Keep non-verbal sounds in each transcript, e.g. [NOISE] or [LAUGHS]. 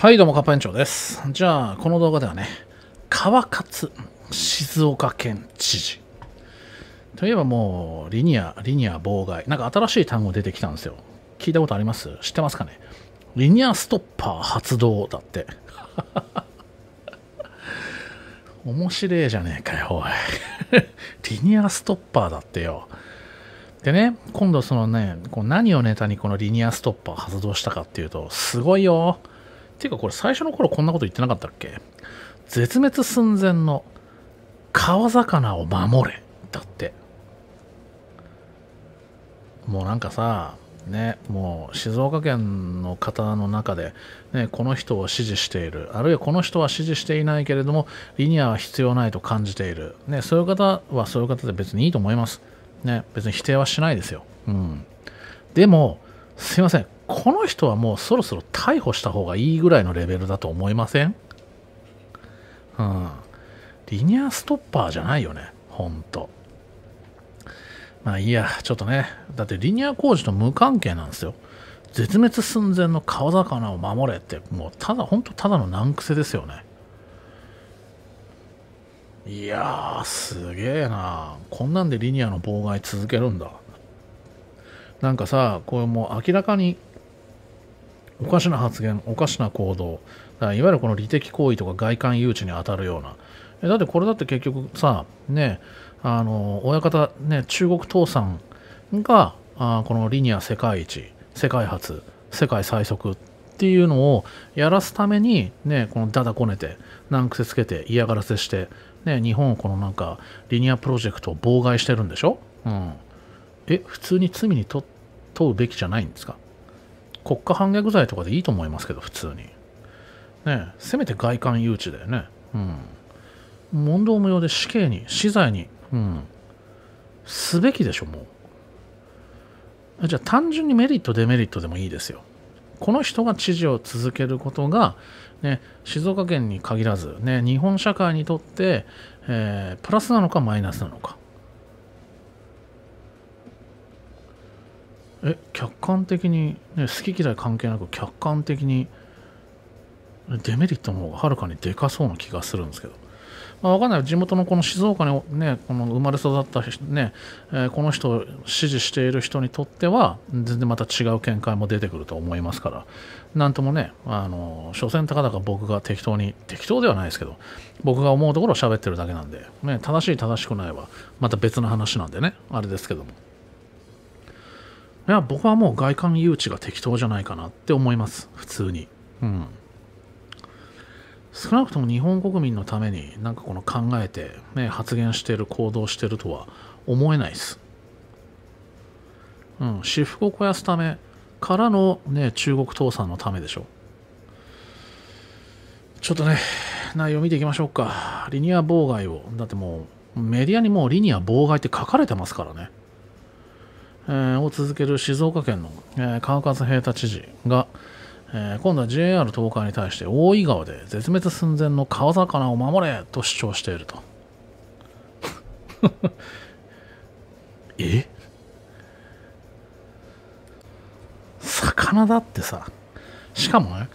はいどうもカッパ園長ですじゃあこの動画ではね川勝静岡県知事といえばもうリニアリニア妨害なんか新しい単語出てきたんですよ聞いたことあります知ってますかねリニアストッパー発動だって [LAUGHS] 面白えじゃねえかよおい [LAUGHS] リニアストッパーだってよでね今度そのねこう何をネタにこのリニアストッパー発動したかっていうとすごいよていうかこれ最初の頃こんなこと言ってなかったっけ絶滅寸前の川魚を守れだってもうなんかさねもう静岡県の方の中で、ね、この人を支持しているあるいはこの人は支持していないけれどもリニアは必要ないと感じている、ね、そういう方はそういう方で別にいいと思います、ね、別に否定はしないですよ、うん、でもすいませんこの人はもうそろそろ逮捕した方がいいぐらいのレベルだと思いませんうん。リニアストッパーじゃないよね。ほんと。まあいいや、ちょっとね。だってリニア工事と無関係なんですよ。絶滅寸前の川魚を守れって、もうただ、ほんとただの難癖ですよね。いやー、すげえなこんなんでリニアの妨害続けるんだ。なんかさ、これもう明らかにおかしな発言、おかしな行動、いわゆるこの利的行為とか外観誘致に当たるような、えだってこれだって結局さ、ね、あの親方、ね、中国倒産があこのリニア世界一、世界初、世界最速っていうのをやらすために、ね、このだだこねて、難癖つけて、嫌がらせして、ね、日本をこのなんかリニアプロジェクトを妨害してるんでしょ、うん、え、普通に罪に問うべきじゃないんですか国家反逆罪とかでいいと思いますけど、普通に。ね、せめて外観誘致だよね。うん。問答無用で死刑に、死罪に、うん。すべきでしょ、もう。じゃあ、単純にメリット、デメリットでもいいですよ。この人が知事を続けることが、ね、静岡県に限らず、ね、日本社会にとって、えー、プラスなのかマイナスなのか。え客観的に、ね、好き嫌い関係なく客観的にデメリットの方がはるかにでかそうな気がするんですけど、まあ、分かんない地元のこの静岡に、ね、この生まれ育ったね、ねえー、この人を支持している人にとっては全然また違う見解も出てくると思いますからなんともねあの所詮たかだか僕が適当に適当ではないですけど僕が思うところを喋ってるだけなんで、ね、正しい正しくないはまた別の話なんでねあれですけども。いや、僕はもう外観誘致が適当じゃないかなって思います。普通に。うん。少なくとも日本国民のために、なんかこの考えて、ね、発言してる、行動してるとは思えないです。うん、私服を肥やすためからの、ね、中国倒産のためでしょ。ちょっとね、内容見ていきましょうか。リニア妨害を。だってもう、メディアにもうリニア妨害って書かれてますからね。を続ける静岡県の川勝平太知事が、え今度は JR 東海に対して大井川で絶滅寸前の川魚を守れと主張していると [LAUGHS] え魚だってさしかもね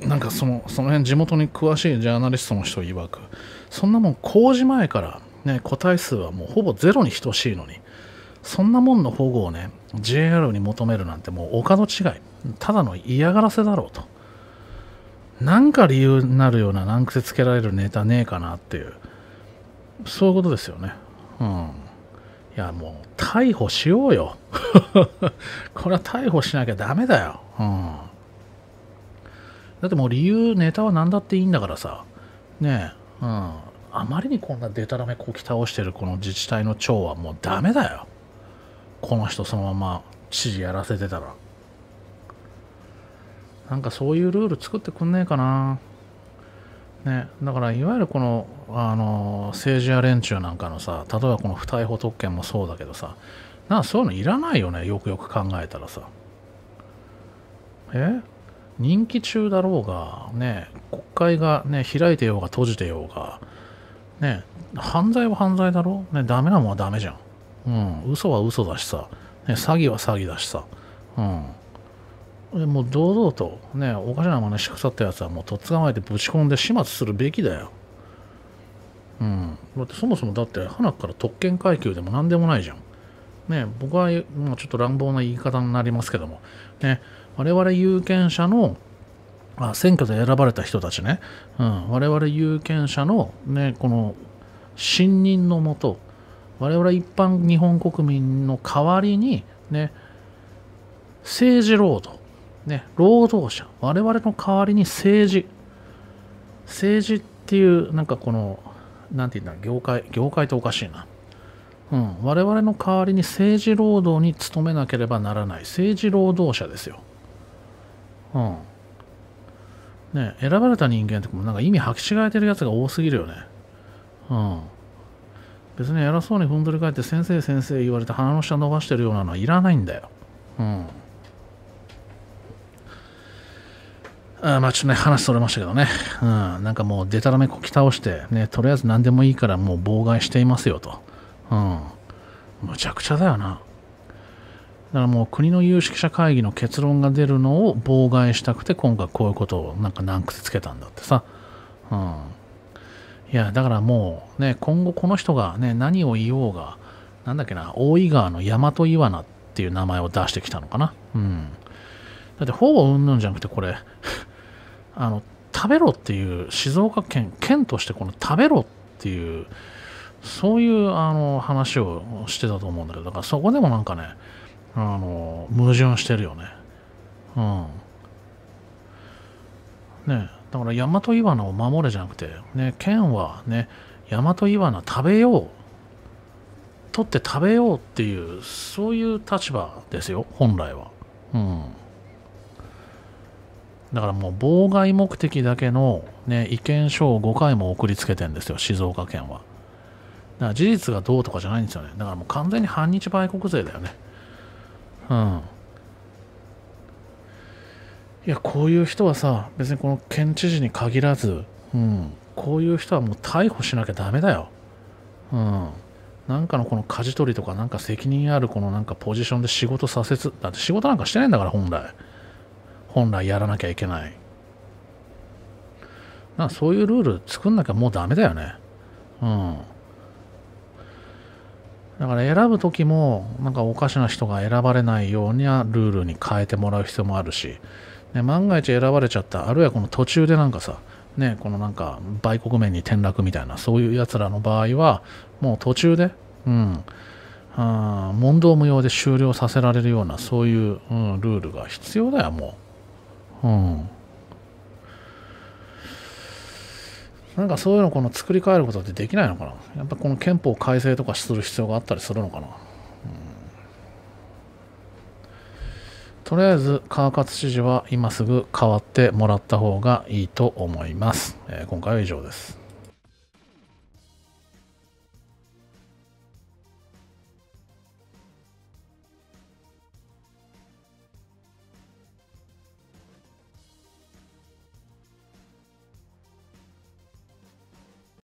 なんかそのその辺地元に詳しいジャーナリストの人曰くそんなもん工事前から、ね、個体数はもうほぼゼロに等しいのにそんなもんの保護をね JR に求めるなんてもうお門違いただの嫌がらせだろうとなんか理由になるような難癖つけられるネタねえかなっていうそういうことですよねうんいやもう逮捕しようよ [LAUGHS] これは逮捕しなきゃダメだようんだってもう理由ネタは何だっていいんだからさねえうんあまりにこんなでたらめこき倒してるこの自治体の長はもうダメだよこの人そのまま知事やらせてたらなんかそういうルール作ってくんねえかなね、だからいわゆるこのあの政治や連中なんかのさ例えばこの不逮捕特権もそうだけどさなんそういうのいらないよねよくよく考えたらさえ人気中だろうがね国会がね開いてようが閉じてようがね犯罪は犯罪だろねダメなものはダメじゃんうん、嘘は嘘だしさ、ね、詐欺は詐欺だしさ、うん、もう堂々と、ね、おかしな真似し腐ったやつはもうとっ捕まえてぶち込んで始末するべきだよ、うん、だってそもそもだってはなから特権階級でも何でもないじゃんね、僕は、まあ、ちょっと乱暴な言い方になりますけども、ね、我々有権者のあ選挙で選ばれた人たちね、うん、我々有権者の,、ね、この信任のもと、我々一般日本国民の代わりに、ね、政治労働、ね、労働者、我々の代わりに政治、政治っていう、なんかこの、なんて言うんだ業界、業界っておかしいな。うん、我々の代わりに政治労働に努めなければならない政治労働者ですよ。うん。ね選ばれた人間ってなんか意味吐き違えてるやつが多すぎるよね。うん。別に偉そうにふんぞり返って先生先生言われて鼻の下伸ばしてるようなのはいらないんだよ。うん。あまあちょっとね、話それましたけどね。うん。なんかもうでたらめこき倒して、ね、とりあえず何でもいいからもう妨害していますよと。うん。むちゃくちゃだよな。だからもう国の有識者会議の結論が出るのを妨害したくて今回こういうことをなんか難癖つけたんだってさ。うん。いや、だからもう、ね、今後この人がね、何を言おうが、なんだっけな、大井川の大和イワナっていう名前を出してきたのかな。うん。だって、ほぼうんぬんじゃなくて、これ [LAUGHS] あの、食べろっていう、静岡県、県としてこの食べろっていう、そういうあの話をしてたと思うんだけど、だからそこでもなんかね、あの、矛盾してるよね。うん。ねだから大和イワナを守れじゃなくて、ね、剣はね、大和イワナ食べよう、取って食べようっていう、そういう立場ですよ、本来は。うん。だからもう妨害目的だけの、ね、意見書を5回も送りつけてんですよ、静岡県は。だから事実がどうとかじゃないんですよね。だからもう完全に反日売国税だよね。うん。いやこういう人はさ別にこの県知事に限らず、うん、こういう人はもう逮捕しなきゃダメだよ、うん、なんかのこの舵取りとかなんか責任あるこのなんかポジションで仕事させつだって仕事なんかしてないんだから本来本来やらなきゃいけないなそういうルール作んなきゃもうダメだよねうんだから選ぶ時もなんかおかしな人が選ばれないようにはルールに変えてもらう必要もあるしね、万が一選ばれちゃった、あるいはこの途中でなんかさ、ね、このなんか売国面に転落みたいな、そういうやつらの場合は、もう途中で、うん、あ問答無用で終了させられるような、そういう、うん、ルールが必要だよ、もう。うん。なんかそういうのこの作り変えることってできないのかなやっぱこの憲法改正とかする必要があったりするのかなとりあえず川勝知事は今すぐ変わってもらった方がいいと思います、えー、今回は以上です